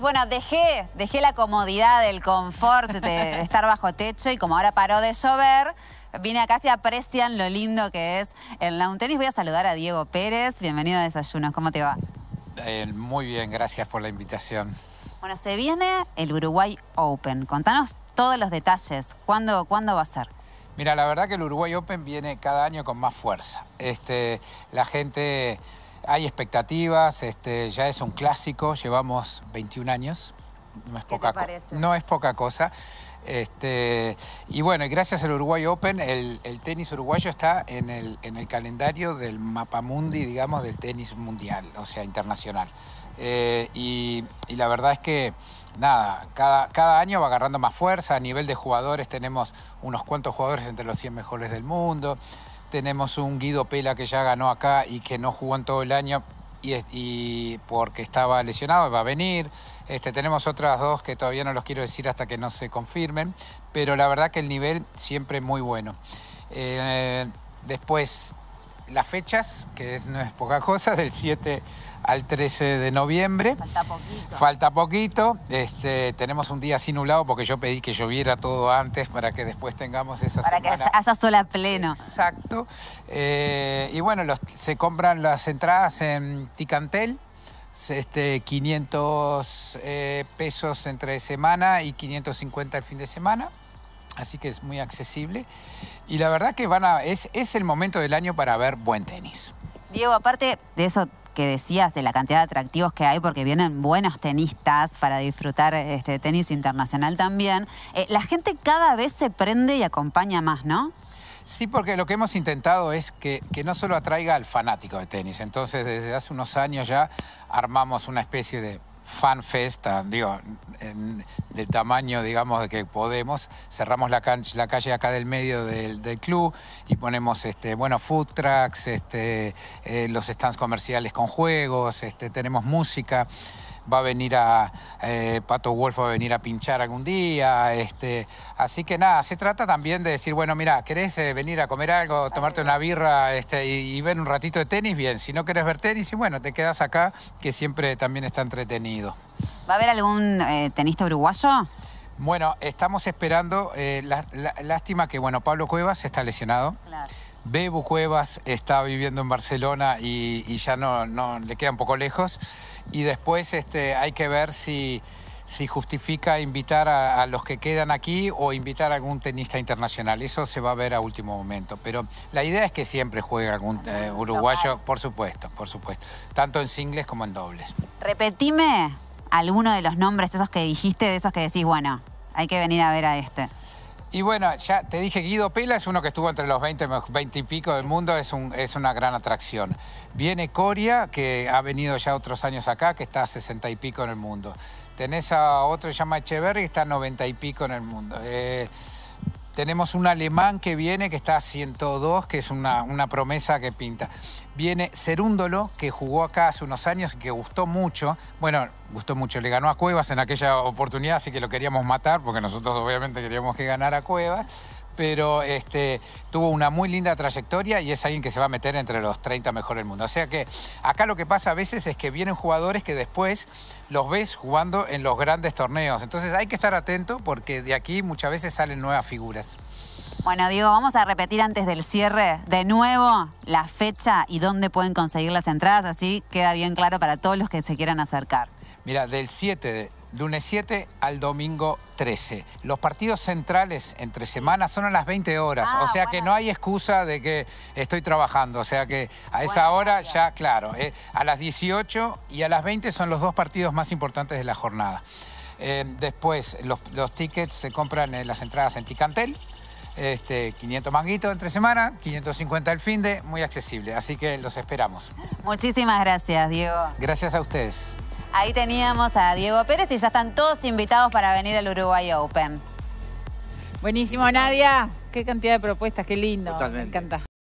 Bueno, dejé, dejé la comodidad, el confort de, estar bajo techo y como ahora paró de llover, vine acá y aprecian lo lindo que es el lawn tenis. Voy a saludar a Diego Pérez. Bienvenido a Desayunos. ¿Cómo te va? Eh, muy bien, gracias por la invitación. Bueno, se viene el Uruguay Open. Contanos todos los detalles. ¿Cuándo, ¿cuándo va a ser? Mira, la verdad que el Uruguay Open viene cada año con más fuerza. Este, la gente hay expectativas, este, ya es un clásico, llevamos 21 años, no es, poca, no es poca cosa. Este, y bueno, gracias al Uruguay Open, el, tenis uruguayo está en el, en el, calendario del mapamundi, digamos, del tenis mundial, o sea, internacional. Eh, y, la verdad es que, nada, cada, cada año va agarrando más fuerza. A nivel de jugadores tenemos unos cuantos jugadores entre los 100 mejores del mundo tenemos un Guido Pela que ya ganó acá y que no jugó en todo el año y, porque estaba lesionado, va a venir. Este, tenemos otras dos que todavía no los quiero decir hasta que no se confirmen, pero la verdad que el nivel siempre muy bueno. Eh, después las fechas, que no es poca cosa, del 7 al 13 de noviembre. Falta poquito. Falta poquito. Este, tenemos un día así nublado porque yo pedí que lloviera todo antes para que después tengamos esa para que haya sola pleno. Exacto. Eh, y bueno, los, se compran las entradas en Ticantel. Este, 500 eh, pesos entre semana y 550 el fin de semana. Así que es muy accesible. Y la verdad que van a, es, el momento del año para ver buen tenis. Diego, aparte de eso que decías, de la cantidad de atractivos que hay, porque vienen buenos tenistas para disfrutar este tenis internacional también, eh, la gente cada vez se prende y acompaña más, ¿no? Sí, porque lo que hemos intentado es que, no solo atraiga al fanático de tenis. Entonces, desde hace unos años ya armamos una especie de Fan digo, del tamaño, digamos, de que podemos. Cerramos la, la calle acá del medio del, club y ponemos, este, bueno, food trucks, este, eh, los stands comerciales con juegos, este, tenemos música va a venir a eh, Pato Wolf va a venir a pinchar algún día, este, así que nada, se trata también de decir, bueno, mira, ¿querés eh, venir a comer algo, tomarte una birra este, y, ver un ratito de tenis? Bien, si no querés ver tenis, y bueno, te quedas acá, que siempre también está entretenido. ¿Va a haber algún eh, tenista uruguayo? Bueno, estamos esperando, lástima que, bueno, Pablo Cuevas está lesionado. Claro. Bebu Cuevas está viviendo en Barcelona y, ya no, le queda un poco lejos. Y después este, hay que ver si, si justifica invitar a, los que quedan aquí o invitar a algún tenista internacional. Eso se va a ver a último momento. Pero la idea es que siempre juegue algún eh, uruguayo, por supuesto, por supuesto. Tanto en singles como en dobles. Repetime alguno de los nombres, esos que dijiste, de esos que decís, bueno, hay que venir a ver a este. Y bueno, ya te dije, Guido Pela es uno que estuvo entre los 20, 20 y pico del mundo, es, un, es una gran atracción. Viene Coria, que ha venido ya otros años acá, que está a 60 y pico en el mundo. Tenés a otro que se llama Echeverry, que está a 90 y pico en el mundo. Eh, tenemos un alemán que viene, que está a 102, que es una, una promesa que pinta. Viene Serúndolo, que jugó acá hace unos años y que gustó mucho. Bueno, gustó mucho, le ganó a Cuevas en aquella oportunidad, así que lo queríamos matar, porque nosotros obviamente queríamos que ganara a Cuevas pero este, tuvo una muy linda trayectoria y es alguien que se va a meter entre los 30 mejores del mundo. O sea que acá lo que pasa a veces es que vienen jugadores que después los ves jugando en los grandes torneos. Entonces hay que estar atento porque de aquí muchas veces salen nuevas figuras. Bueno, Diego, vamos a repetir antes del cierre de nuevo la fecha y dónde pueden conseguir las entradas, así queda bien claro para todos los que se quieran acercar. Mira, del 7, de, lunes 7 al domingo 13. Los partidos centrales entre semanas son a las 20 horas, ah, o sea que no hay excusa de que estoy trabajando, o sea que a esa hora ya, claro, eh, a las 18 y a las 20 son los dos partidos más importantes de la jornada. Eh, después, los, los, tickets se compran en las entradas en Ticantel. 500 este, manguitos entre semana, 550 el fin de, muy accesible. Así que los esperamos. Muchísimas gracias, Diego. Gracias a ustedes. Ahí teníamos a Diego Pérez y ya están todos invitados para venir al Uruguay Open. Buenísimo, Nadia. Qué cantidad de propuestas, qué lindo. Me encanta.